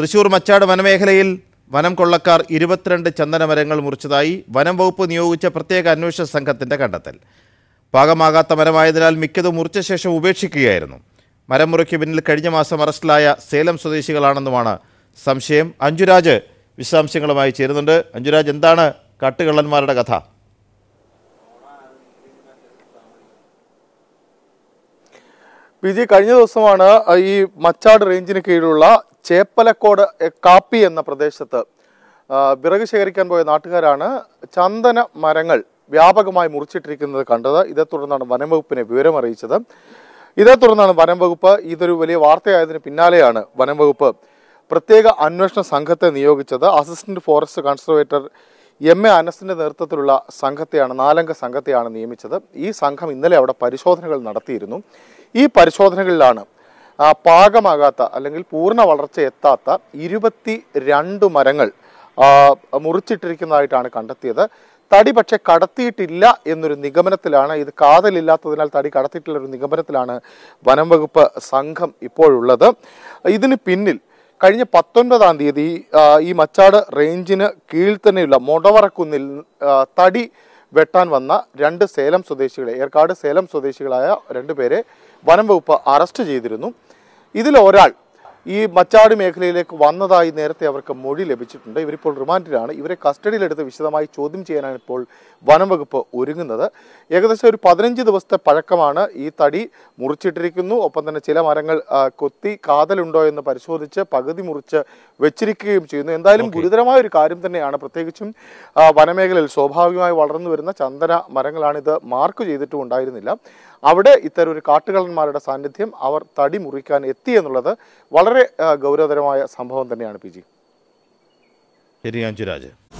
തൃശൂർ മച്ചാട് വനമേഖലയിൽ വനം കൊള്ളക്കാർ ഇരുപത്തിരണ്ട് ചന്ദനമരങ്ങൾ മുറിച്ചതായി വനം വകുപ്പ് നിയോഗിച്ച പ്രത്യേക അന്വേഷണ സംഘത്തിന്റെ കണ്ടെത്തൽ പാകമാകാത്ത മരമായതിനാൽ മിക്കതും മുറിച്ച ശേഷം ഉപേക്ഷിക്കുകയായിരുന്നു മരം മുറിക്ക് പിന്നിൽ കഴിഞ്ഞ മാസം അറസ്റ്റിലായ സേലം സ്വദേശികളാണെന്നുമാണ് സംശയം അഞ്ജുരാജ് വിശദാംശങ്ങളുമായി ചേരുന്നുണ്ട് അഞ്ജുരാജ് എന്താണ് കാട്ടുകള്ളന്മാരുടെ കഥ വിജയ് കഴിഞ്ഞ ദിവസമാണ് ഈ മച്ചാട് റേഞ്ചിന് കീഴിലുള്ള ചേപ്പലക്കോട് കാപ്പി എന്ന പ്രദേശത്ത് വിറക് ശേഖരിക്കാൻ പോയ നാട്ടുകാരാണ് ചന്ദന മരങ്ങൾ വ്യാപകമായി മുറിച്ചിട്ടിരിക്കുന്നത് കണ്ടത് ഇതേ തുടർന്നാണ് വനംവകുപ്പിനെ വിവരമറിയിച്ചത് ഇതേ തുടർന്നാണ് വനംവകുപ്പ് ഇതൊരു വലിയ വാർത്തയായതിന് പിന്നാലെയാണ് വനംവകുപ്പ് പ്രത്യേക അന്വേഷണ സംഘത്തെ നിയോഗിച്ചത് assistant forest conservator M A അനസിന്റെ നേതൃത്വത്തിലുള്ള സംഘത്തെയാണ് നാലംഗ സംഘത്തെയാണ് നിയമിച്ചത് ഈ സംഘം ഇന്നലെ അവിടെ പരിശോധനകൾ നടത്തിയിരുന്നു ഈ പരിശോധനകളിലാണ് പാകമാകാത്ത അല്ലെങ്കിൽ പൂർണ്ണ വളർച്ച എത്താത്ത ഇരുപത്തി രണ്ട് മരങ്ങൾ മുറിച്ചിട്ടിരിക്കുന്നതായിട്ടാണ് കണ്ടെത്തിയത് തടി പക്ഷെ കടത്തിയിട്ടില്ല എന്നൊരു നിഗമനത്തിലാണ് ഇത് കാതലില്ലാത്തതിനാൽ തടി കടത്തിയിട്ടുള്ള ഒരു നിഗമനത്തിലാണ് വനം വകുപ്പ് സംഘം ഇപ്പോഴുള്ളത് ഇതിന് പിന്നിൽ കഴിഞ്ഞ പത്തൊൻപതാം തീയതി ഈ മച്ചാട് റേഞ്ചിന് കീഴിൽ തന്നെയുള്ള മൊടവറക്കുന്നിൽ തടി വെട്ടാൻ വന്ന രണ്ട് സേലം സ്വദേശികളെ ഏർക്കാട് സേലം സ്വദേശികളായ രണ്ടുപേരെ വനം വകുപ്പ് അറസ്റ്റ് ചെയ്തിരുന്നു ഇതിൽ ഒരാൾ ഈ മച്ചാട് മേഖലയിലേക്ക് വന്നതായി നേരത്തെ അവർക്ക് മൊഴി ലഭിച്ചിട്ടുണ്ട് ഇവരിപ്പോൾ റിമാൻഡിലാണ് ഇവരെ കസ്റ്റഡിയിലെടുത്ത് വിശദമായി ചോദ്യം ചെയ്യാനാണ് ഇപ്പോൾ വനംവകുപ്പ് ഒരുങ്ങുന്നത് ഏകദേശം ഒരു പതിനഞ്ച് ദിവസത്തെ പഴക്കമാണ് ഈ തടി മുറിച്ചിട്ടിരിക്കുന്നു ഒപ്പം തന്നെ ചില മരങ്ങൾ കൊത്തി കാതലുണ്ടോ എന്ന് പരിശോധിച്ച് പകുതി മുറിച്ച് വെച്ചിരിക്കുകയും ചെയ്യുന്നു എന്തായാലും ഗുരുതരമായ ഒരു കാര്യം തന്നെയാണ് പ്രത്യേകിച്ചും വനമേഖലയിൽ സ്വാഭാവികമായി വളർന്നു വരുന്ന ചന്ദന മരങ്ങളാണിത് മാർക്ക് ചെയ്തിട്ടും ഉണ്ടായിരുന്നില്ല അവിടെ ഇത്തരം ഒരു കാട്ടുകള്ളന്മാരുടെ സാന്നിധ്യം അവർ തടി മുറിക്കാൻ എത്തി എന്നുള്ളത് വളരെ ഗൗരവതരമായ സംഭവം തന്നെയാണ് പി ജി ശരി അഞ്ചുരാജ്